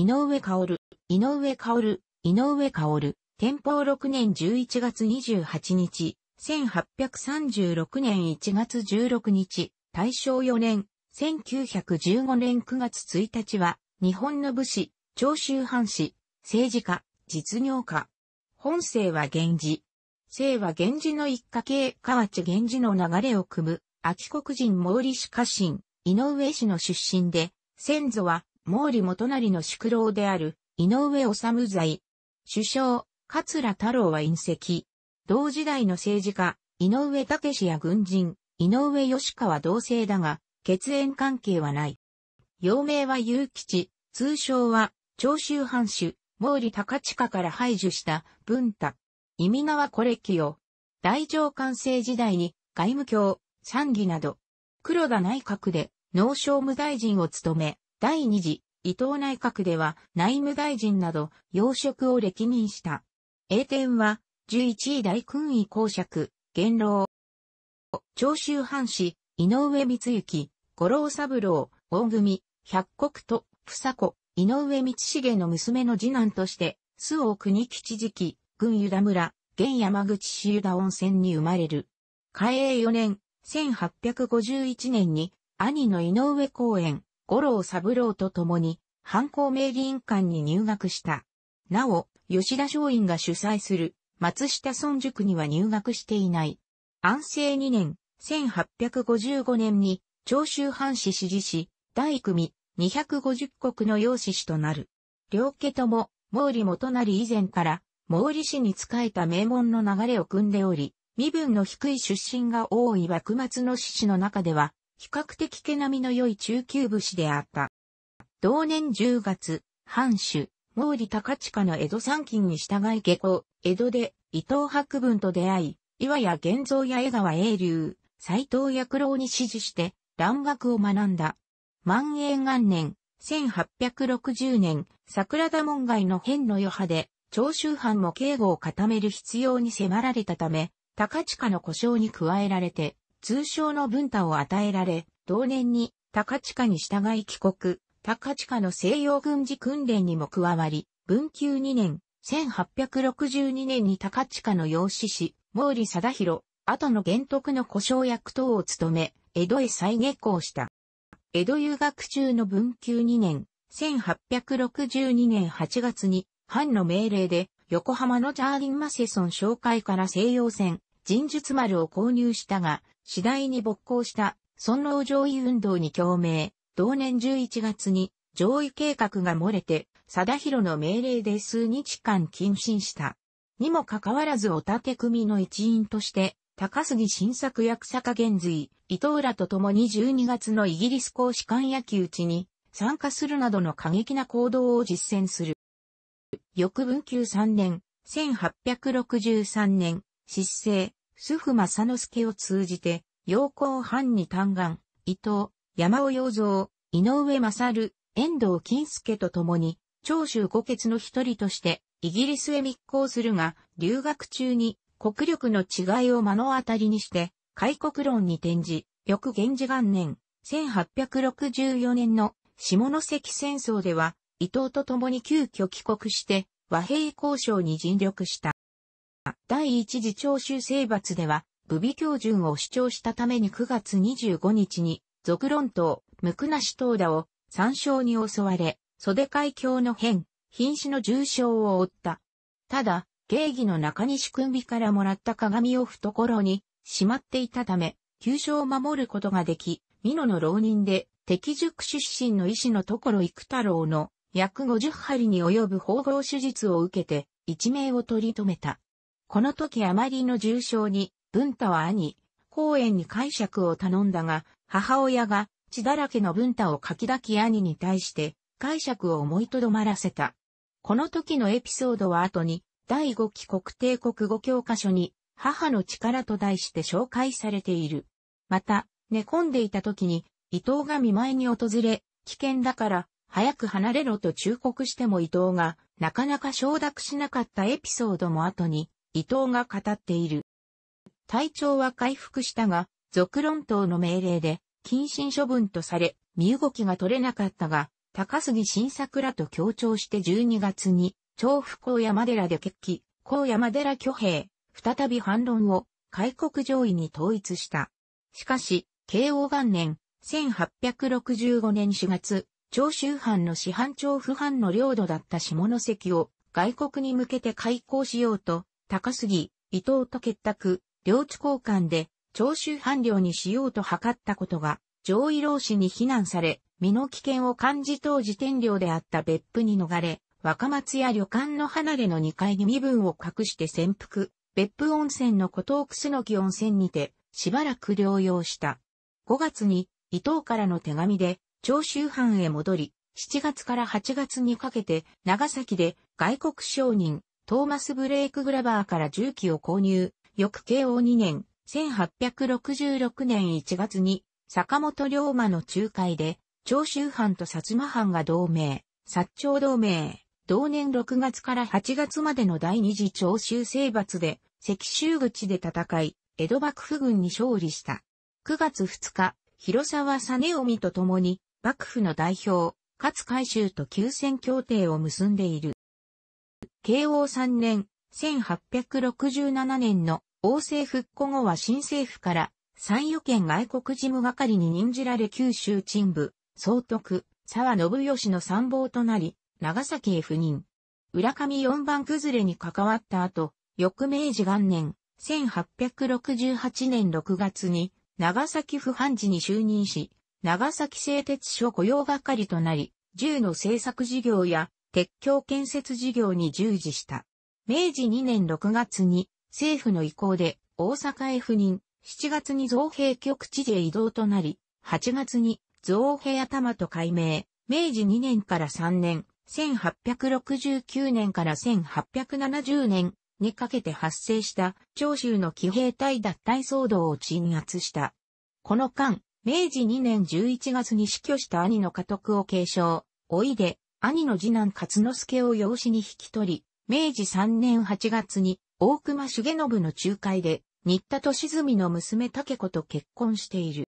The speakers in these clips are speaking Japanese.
井上薫、井上薫、井上薫、天保6年11月28日、1836年1月16日、大正4年、1915年9月1日は、日本の武士、長州藩士、政治家、実業家。本姓は源氏。姓は源氏の一家系河内源氏の流れを組む、秋国人毛利氏家臣、井上氏の出身で、先祖は毛利元就の宿老である、井上治在。首相、桂太郎は隕石。同時代の政治家、井上武や軍人、井上義川同姓だが、血縁関係はない。幼名は雄吉、通称は、長州藩主、毛利高近から排除した文太。意味名はコレキ大乗官制時代に外務卿、参議など、黒田内閣で農商務大臣を務め、第2次伊藤内閣では内務大臣など要職を歴任した。栄天は11位大勲位公爵、元老、長州藩士、井上光行、五郎三郎、大組、百国と、房子、井上道重の娘の次男として、須王国吉時期、郡湯田村、現山口市湯田温泉に生まれる。嘉永4年、1851年に、兄の井上公園、五郎三郎と共に、藩校名義院館に入学した。なお、吉田松陰が主催する松下村塾には入学していない。安政2年、1855年に長州藩士支持し、大組250国の養子師となる。両家とも、毛利元成以前から、毛利氏に仕えた名門の流れを組んでおり、身分の低い出身が多い幕末の志士の中では、比較的毛並みの良い中級武士であった。同年10月、藩主、毛利高近の江戸参勤に従い下校、江戸で伊藤博文と出会い、岩屋玄造や江川英流、斎藤薬郎に指示して、蘭学を学んだ。万永元年、1860年、桜田門外の変の余波で、長州藩も警護を固める必要に迫られたため、高近の故障に加えられて、通称の文太を与えられ、同年に高近に従い帰国、高近の西洋軍事訓練にも加わり、文久2年、1862年に高近の養子師、毛利貞弘、後の玄徳の故障役等を務め、江戸へ再下校した。江戸遊学中の文久2年、1862年8月に、藩の命令で、横浜のジャーリン・マセソン商会から西洋船、神術丸を購入したが、次第に勃興した尊老上位運動に共鳴、同年11月に上位計画が漏れて、貞弘の命令で数日間謹慎した。にもかかわらずお立て組の一員として、高杉晋作役坂玄随、伊藤らと共に12月のイギリス公使館野球地ちに参加するなどの過激な行動を実践する。翌文久3年、1863年、失政、主婦正之助を通じて、陽光藩に嘆願、伊藤、山尾洋蔵、井上勝、遠藤金助と共に、長州五傑の一人として、イギリスへ密航するが、留学中に国力の違いを目の当たりにして、開国論に転じ、翌源氏元年、1864年の下関戦争では、伊藤と共に急遽帰国して、和平交渉に尽力した。第一次徴収征伐では、武備教順を主張したために9月25日に、続論党、無垢なし党だを参照に襲われ、袖海峡の変、瀕死の重傷を負った。ただ、芸儀の中西君美からもらった鏡を懐にしまっていたため、急所を守ることができ、美濃の浪人で、敵塾出身の医師の所幾太郎の約50針に及ぶ縫合手術を受けて、一命を取り留めた。この時あまりの重症に、文太は兄、公園に解釈を頼んだが、母親が血だらけの文太を書き抱き兄に対して、解釈を思いとどまらせた。この時のエピソードは後に、第5期国帝国語教科書に、母の力と題して紹介されている。また、寝込んでいた時に、伊藤が見舞いに訪れ、危険だから、早く離れろと忠告しても伊藤が、なかなか承諾しなかったエピソードも後に、伊藤が語っている。体調は回復したが、続論党の命令で、謹慎処分とされ、身動きが取れなかったが、高杉晋作らと協調して12月に、調布高山寺で決起、高山寺挙兵、再び反論を、開国上位に統一した。しかし、慶応元年、1865年4月、長州藩の市藩長府藩の領土だった下関を外国に向けて開港しようと、高杉、伊藤と結託、領地交換で、長州藩領にしようと図ったことが、上位老子に非難され、身の危険を感じ当時天領であった別府に逃れ、若松や旅館の離れの2階に身分を隠して潜伏、別府温泉の古東楠木温泉にて、しばらく療養した。5月に、伊藤からの手紙で、長州藩へ戻り、7月から8月にかけて、長崎で外国商人、トーマス・ブレイク・グラバーから重機を購入、翌慶応2年、1866年1月に、坂本龍馬の仲介で、長州藩と薩摩藩が同盟、薩長同盟、同年6月から8月までの第二次長州征伐で、石州口で戦い、江戸幕府軍に勝利した。9月2日、広沢実臣と共に、幕府の代表、勝海舟と休戦協定を結んでいる。慶応3年、1867年の王政復古後は新政府から参与県外国事務係に任じられ九州鎮部、総督、沢信義の参謀となり、長崎へ赴任。浦上四番崩れに関わった後、翌明治元年、1868年6月に、長崎府判事に就任し、長崎製鉄所雇用係となり、銃の製作事業や鉄橋建設事業に従事した。明治2年6月に政府の意向で大阪へ赴任、7月に造幣局地で移動となり、8月に造幣頭と改名、明治2年から3年、1869年から1870年にかけて発生した長州の騎兵隊脱退騒動を鎮圧した。この間、明治2年11月に死去した兄の家督を継承、おいで、兄の次男勝之助を養子に引き取り、明治3年8月に大隈重信の仲介で、新田利澄の娘竹子と結婚している。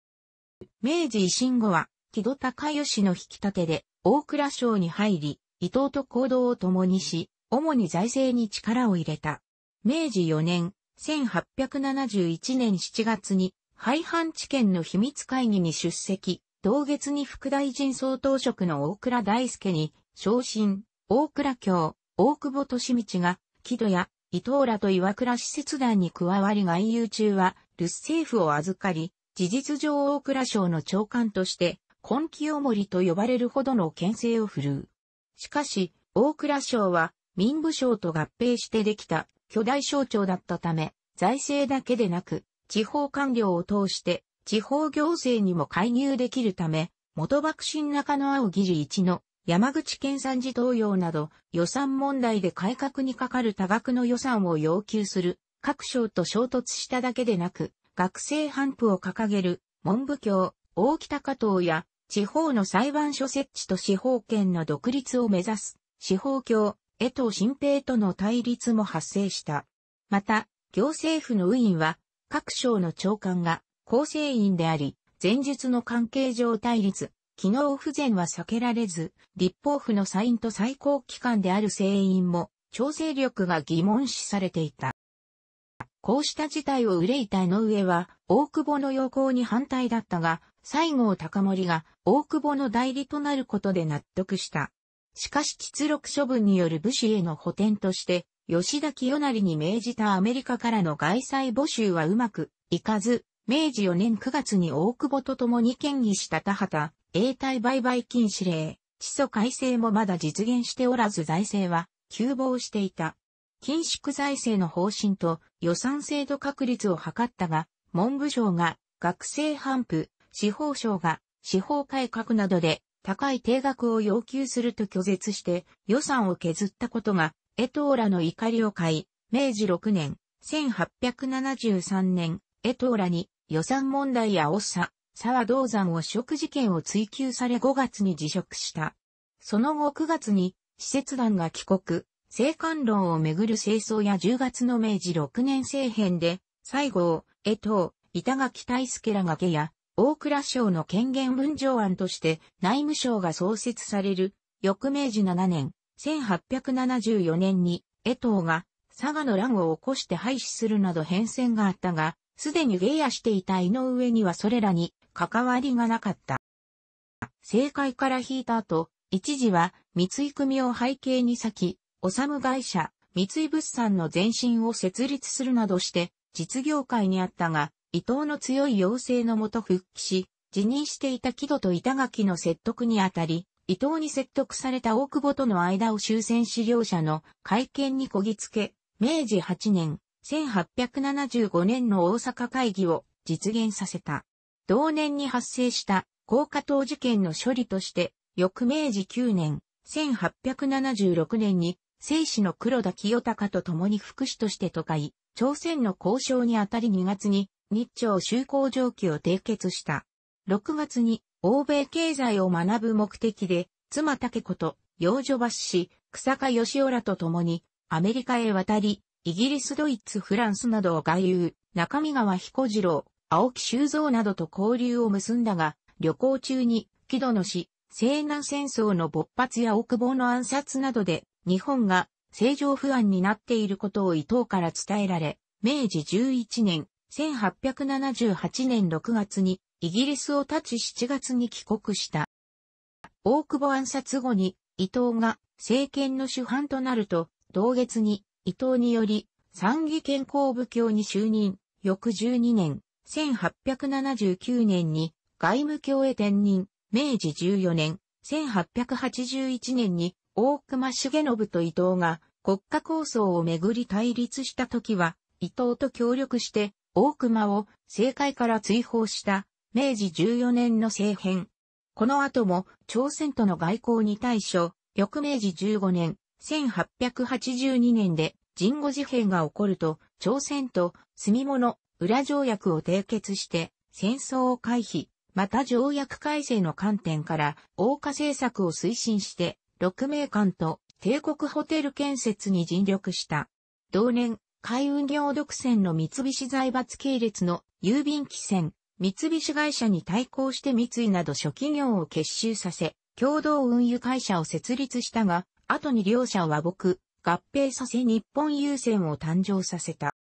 明治維新後は、木戸孝義の引き立てで、大蔵省に入り、伊藤と行動を共にし、主に財政に力を入れた。明治4年、1871年7月に、廃藩置県の秘密会議に出席、同月に副大臣総統職の大倉大輔に、昇進、大倉京、大久保利道が、木戸や伊藤らと岩倉使節団に加わり外遊中は、留守政府を預かり、事実上大倉省の長官として、根気おもりと呼ばれるほどの牽制を振るう。しかし、大倉省は、民部省と合併してできた巨大省庁だったため、財政だけでなく、地方官僚を通して地方行政にも介入できるため、元幕臣中野青議事一の山口県産児同様など予算問題で改革にかかる多額の予算を要求する各省と衝突しただけでなく、学生反布を掲げる文部教、大北加藤や地方の裁判所設置と司法権の独立を目指す司法教、江藤新平との対立も発生した。また、行政府の委員は各省の長官が構成員であり、前述の関係上対立、機能不全は避けられず、立法府の参院と最高機関である成院も、調整力が疑問視されていた。こうした事態を憂いた井上は、大久保の要項に反対だったが、西郷隆盛が大久保の代理となることで納得した。しかし出力処分による武士への補填として、吉田清成に命じたアメリカからの外債募集はうまくいかず、明治4年9月に大久保と共に建議した田畑、永代売買禁止令、地租改正もまだ実現しておらず財政は、急防していた。緊縮財政の方針と予算制度確立を図ったが、文部省が学生反布、司法省が司法改革などで高い定額を要求すると拒絶して予算を削ったことが、江藤らの怒りを買い、明治6年、1873年、江藤らに予算問題やオサ、沢銅山汚職事件を追及され5月に辞職した。その後9月に、施設団が帰国、政官論をめぐる清掃や10月の明治6年政変で、西郷、江藤、板垣大輔らが下や、大蔵省の権限分譲案として内務省が創設される、翌明治7年、1874年に、江藤が、佐賀の乱を起こして廃止するなど変遷があったが、すでにイやしていた井上にはそれらに関わりがなかった。政界から引いた後、一時は三井組を背景に先、おさむ会社、三井物産の前身を設立するなどして、実業界にあったが、伊藤の強い要請のもと復帰し、辞任していた木戸と板垣の説得にあたり、伊藤に説得された大久保との間を終戦資料者の会見にこぎつけ、明治8年、1875年の大阪会議を実現させた。同年に発生した高架党事件の処理として、翌明治9年、1876年に、生死の黒田清隆と共に副使として都会、朝鮮の交渉にあたり2月に、日朝修好状況を締結した。6月に、欧米経済を学ぶ目的で、妻竹子と、養女橋氏、草加義雄らと共に、アメリカへ渡り、イギリスドイツフランスなどを外遊、中見川彦次郎、青木修造などと交流を結んだが、旅行中に、木戸の死、西南戦争の勃発や大久保の暗殺などで、日本が政情不安になっていることを伊藤から伝えられ、明治11年、1878年6月に、イギリスを立ち7月に帰国した。大久保暗殺後に、伊藤が政権の主犯となると、同月に伊藤により、参議健康部教に就任、翌12年、1879年に外務教へ転任、明治14年、1881年に大隈重信と伊藤が国家構想をめぐり対立した時は、伊藤と協力して大隈を政界から追放した明治14年の政変。この後も朝鮮との外交に対処、翌明治15年、1882年で人後事変が起こると、朝鮮と住物、裏条約を締結して戦争を回避、また条約改正の観点から王家政策を推進して六名館と帝国ホテル建設に尽力した。同年、海運業独占の三菱財閥系列の郵便機船、三菱会社に対抗して三井など諸企業を結集させ、共同運輸会社を設立したが、後に両者は僕、合併させ日本郵船を誕生させた。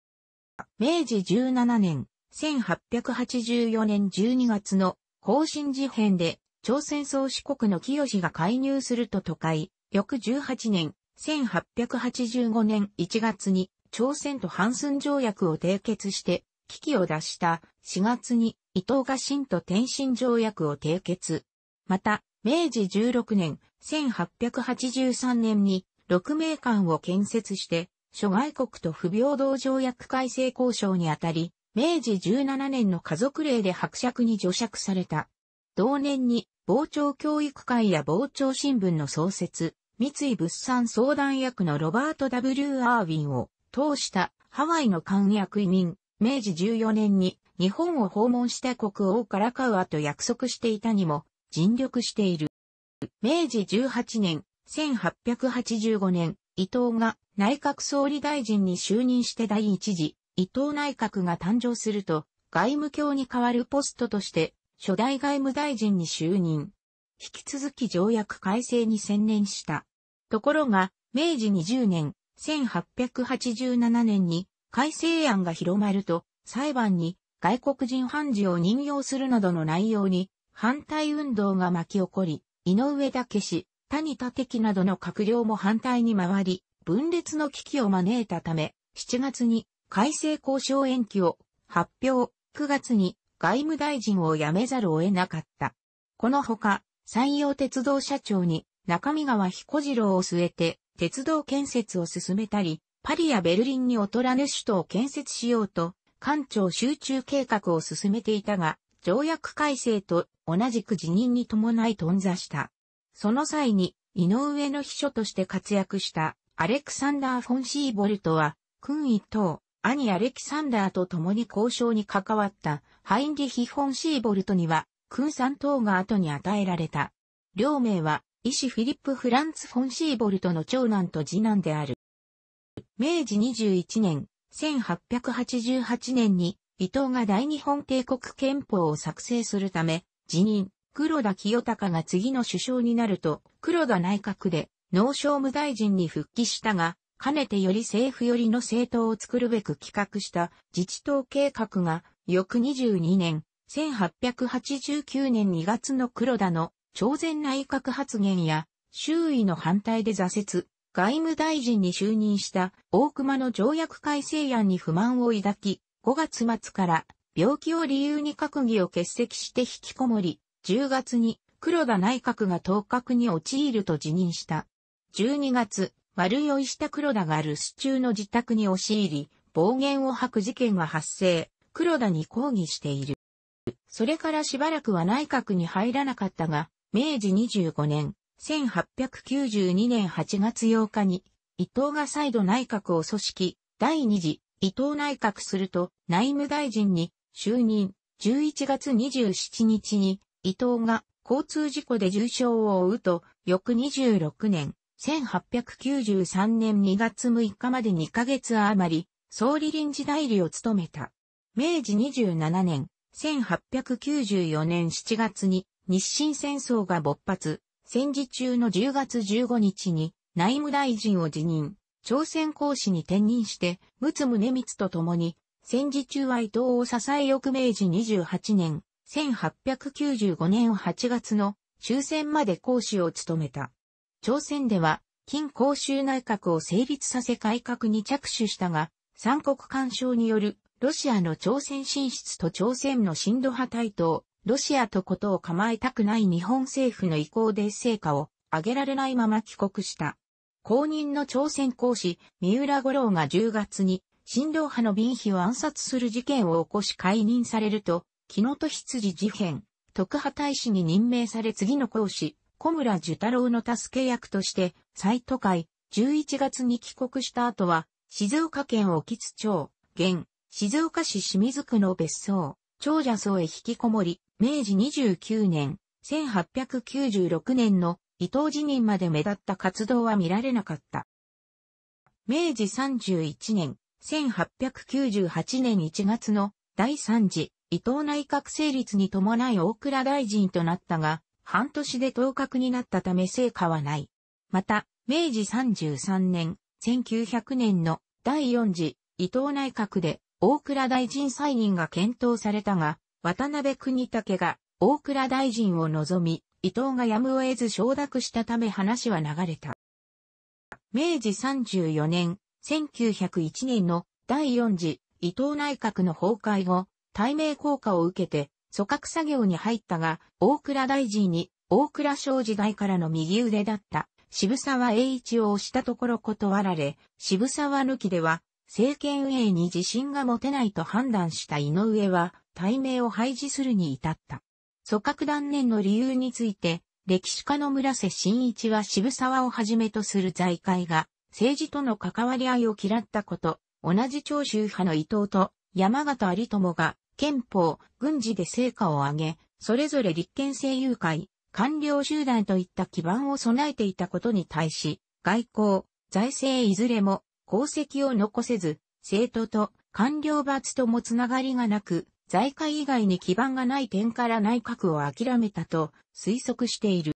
明治17年、1884年12月の方針事変で、朝鮮総四国の清が介入すると都会、翌18年、1885年1月に、朝鮮と反寸条約を締結して、危機を脱した4月に伊藤が新と天津条約を締結。また、明治16年、1883年に6名館を建設して、諸外国と不平等条約改正交渉にあたり、明治17年の家族令で伯爵に除爵された。同年に、傍聴教育会や傍聴新聞の創設、三井物産相談役のロバート W. アーウィンを通したハワイの官役移民、明治14年に日本を訪問した国王からカウアと約束していたにも尽力している。明治18年、1885年、伊藤が内閣総理大臣に就任して第一次、伊藤内閣が誕生すると、外務卿に代わるポストとして、初代外務大臣に就任。引き続き条約改正に専念した。ところが、明治20年、1887年に改正案が広まると、裁判に外国人判事を任用するなどの内容に反対運動が巻き起こり、井上武氏、谷田敵などの閣僚も反対に回り、分裂の危機を招いたため、7月に改正交渉延期を発表、9月に外務大臣を辞めざるを得なかった。このほか、山陽鉄道社長に中見川彦次郎を据えて、鉄道建設を進めたり、パリやベルリンにオトラネ首都を建設しようと、官庁集中計画を進めていたが、条約改正と同じく辞任に伴い頓挫した。その際に、井上の秘書として活躍したアレクサンダー・フォン・シーボルトは、君一等、兄アレキサンダーと共に交渉に関わったハインリヒ・フォン・シーボルトには、君三等が後に与えられた。両名は、医師フィリップ・フランツ・フォン・シーボルトの長男と次男である。明治21年、1888年に伊藤が大日本帝国憲法を作成するため、辞任、黒田清隆が次の首相になると、黒田内閣で農商務大臣に復帰したが、かねてより政府寄りの政党を作るべく企画した自治党計画が、翌22年、1889年2月の黒田の朝鮮内閣発言や、周囲の反対で挫折、外務大臣に就任した大熊の条約改正案に不満を抱き、5月末から病気を理由に閣議を欠席して引きこもり、10月に黒田内閣が当閣に陥ると辞任した。12月、悪酔いした黒田が留守中の自宅に押し入り、暴言を吐く事件が発生、黒田に抗議している。それからしばらくは内閣に入らなかったが、明治25年、1892年8月8日に、伊藤が再度内閣を組織、第二次伊藤内閣すると内務大臣に就任11月27日に伊藤が交通事故で重傷を負うと翌26年1893年2月6日まで2ヶ月余り総理臨時代理を務めた。明治27年1894年7月に日清戦争が勃発、戦時中の10月15日に内務大臣を辞任。朝鮮公使に転任して、陸奥宗光と共に、戦時中は伊藤を支え翌明治28年、1895年8月の終戦まで公使を務めた。朝鮮では、金公衆内閣を成立させ改革に着手したが、三国干渉によるロシアの朝鮮進出と朝鮮の親ロ派対等、ロシアとことを構えたくない日本政府の意向で成果を上げられないまま帰国した。公認の朝鮮公使、三浦五郎が10月に、新郎派の便秘を暗殺する事件を起こし解任されると、木野と羊事変、特派大使に任命され次の公使、小村寿太郎の助け役として、斎都会、11月に帰国した後は、静岡県沖津町、現、静岡市清水区の別荘、長者荘へ引きこもり、明治29年、1896年の伊藤辞任まで目立った活動は見られなかった。明治31年、1898年1月の第3次伊藤内閣成立に伴い大倉大臣となったが、半年で当確になったため成果はない。また、明治33年、1900年の第4次伊藤内閣で大倉大臣再任が検討されたが、渡辺国武が大倉大臣を望み、伊藤がやむを得ず承諾したため話は流れた。明治34年、1901年の第4次伊藤内閣の崩壊後、対名効果を受けて、組閣作業に入ったが、大倉大臣に、大倉省時代からの右腕だった、渋沢栄一を押したところ断られ、渋沢抜きでは、政権運営に自信が持てないと判断した井上は、対名を廃止するに至った。組閣断念の理由について、歴史家の村瀬真一は渋沢をはじめとする財界が、政治との関わり合いを嫌ったこと、同じ長州派の伊藤と山形有友が、憲法、軍事で成果を上げ、それぞれ立憲政友会、官僚集団といった基盤を備えていたことに対し、外交、財政いずれも功績を残せず、政党と官僚罰ともつながりがなく、財界以外に基盤がない点から内閣を諦めたと推測している。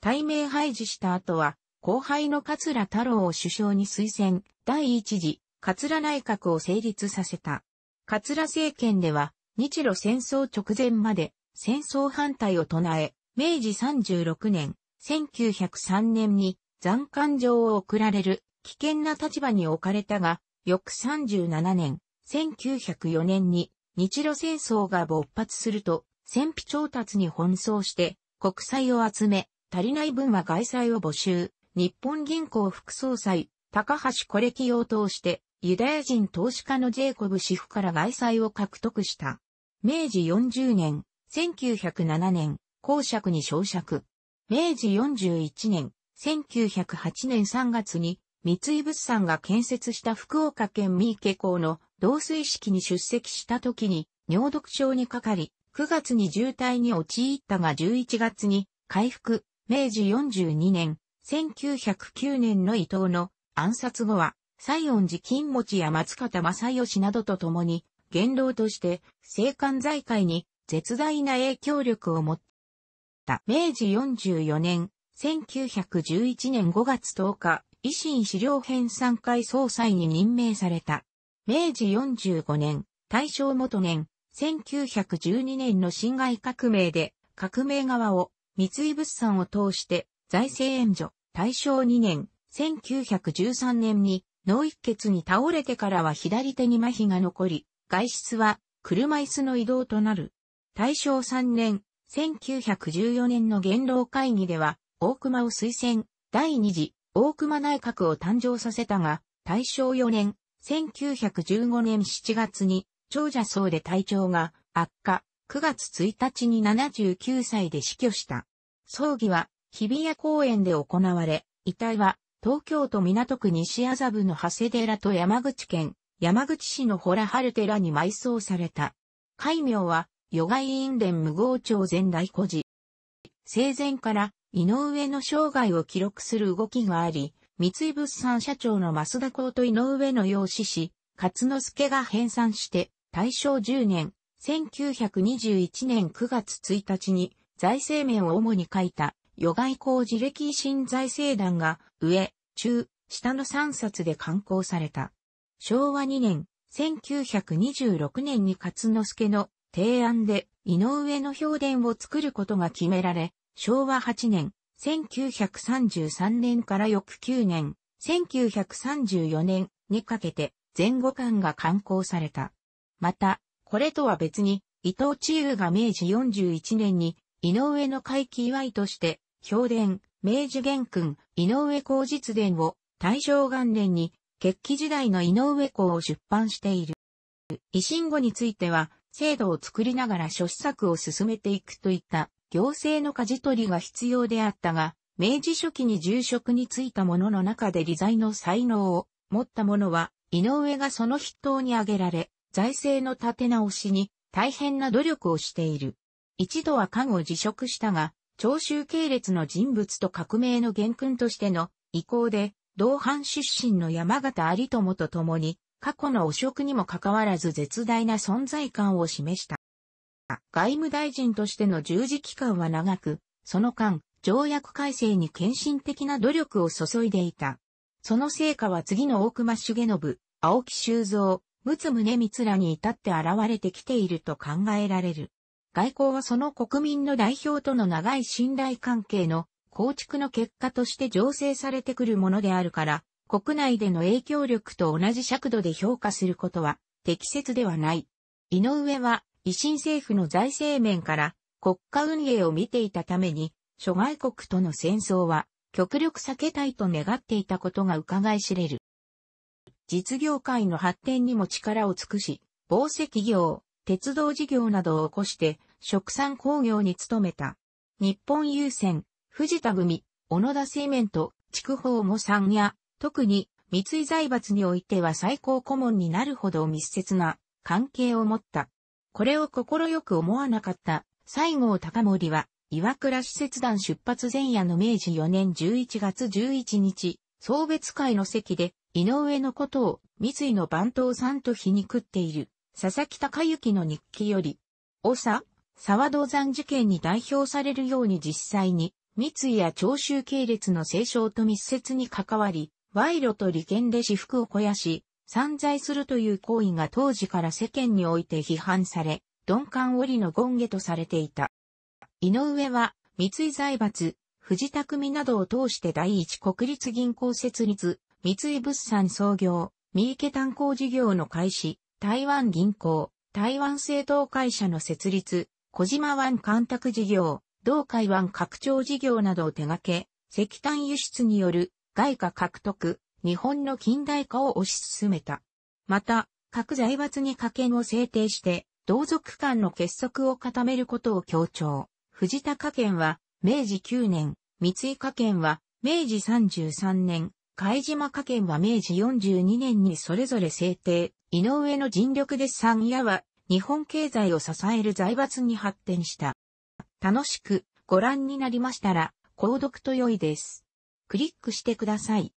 対名廃止した後は、後輩の桂太郎を首相に推薦、第一次、桂内閣を成立させた。桂政権では、日露戦争直前まで戦争反対を唱え、明治36年、1903年に残官状を送られる危険な立場に置かれたが、翌37年、1904年に日露戦争が勃発すると、戦費調達に奔走して、国債を集め、足りない分は外債を募集、日本銀行副総裁、高橋コレキを通して、ユダヤ人投資家のジェイコブ・シフから外債を獲得した。明治40年、1907年、公爵に昇爵。明治41年、1908年3月に三井物産が建設した福岡県三池港の同水式に出席した時に尿毒症にかかり、9月に渋滞に陥ったが11月に回復、明治42年、1909年の伊藤の暗殺後は、西恩寺金持や松方正義などと共に、元老として、青函財界に絶大な影響力を持った。明治44年、1911年5月10日、維新資料編3回総裁に任命された。明治45年、大正元年、1912年の侵害革命で、革命側を三井物産を通して財政援助、大正2年、1913年に脳一血に倒れてからは左手に麻痺が残り、外出は車椅子の移動となる。大正3年、1914年の元老会議では、大熊を推薦、第二次大熊内閣を誕生させたが、大正4年、1915年7月に、長者層で体調が悪化、9月1日に79歳で死去した。葬儀は、日比谷公園で行われ、遺体は、東京都港区西麻布の長谷寺と山口県、山口市のホラ春寺に埋葬された。戒名は、与外院連無号長前大孤児。生前から井上の生涯を記録する動きがあり、三井物産社長の増田幸と井上の養子氏、勝之助が編纂して、大正10年、1921年9月1日に財政面を主に書いた、与外交自歴新財政団が、上、中、下の3冊で刊行された。昭和2年、1926年に勝之助の提案で井上の評伝を作ることが決められ、昭和8年、1933年から翌9年、1934年にかけて前後間が刊行された。また、これとは別に、伊藤千優が明治41年に、井上の会期祝いとして、評伝、明治元君、井上公実伝を、大正元年に、決起時代の井上公を出版している。維新後については、制度を作りながら諸施策を進めていくといった行政の舵取りが必要であったが、明治初期に住職に就いた者の中で理財の才能を持った者は、井上がその筆頭に挙げられ、財政の立て直しに大変な努力をしている。一度は家を辞職したが、長州系列の人物と革命の元君としての意向で、同伴出身の山形有友と共に、過去の汚職にもかかわらず絶大な存在感を示した。外務大臣としての従事期間は長く、その間、条約改正に献身的な努力を注いでいた。その成果は次の大隈重信、青木修造、陸宗光らに至って現れてきていると考えられる。外交はその国民の代表との長い信頼関係の構築の結果として醸成されてくるものであるから、国内での影響力と同じ尺度で評価することは適切ではない。井上は維新政府の財政面から国家運営を見ていたために、諸外国との戦争は極力避けたいと願っていたことが伺い知れる。実業界の発展にも力を尽くし、紡績業、鉄道事業などを起こして、食産工業に努めた。日本郵船、藤田組、小野田製麺と、筑豊も産や、特に、三井財閥においては最高顧問になるほど密接な関係を持った。これを心よく思わなかった西郷隆盛は、岩倉使節団出発前夜の明治4年11月11日、送別会の席で、井上のことを、三井の番頭さんと皮肉っている、佐々木隆之の日記より、おさ、沢道山事件に代表されるように実際に、三井や長州系列の政商と密接に関わり、賄賂と利権で私腹を肥やし、散在するという行為が当時から世間において批判され、鈍感折の権下とされていた。井上は、三井財閥、藤田組などを通して第一国立銀行設立、三井物産創業、三池炭鉱事業の開始、台湾銀行、台湾政党会社の設立、小島湾干拓事業、同海湾拡張事業などを手掛け、石炭輸出による外貨獲得、日本の近代化を推し進めた。また、各財閥に家権を制定して、同族間の結束を固めることを強調。藤田家権は、明治9年、三井家権は、明治33年、海島家権は明治42年にそれぞれ制定。井上の尽力で三夜は、日本経済を支える財閥に発展した。楽しくご覧になりましたら、購読と良いです。クリックしてください。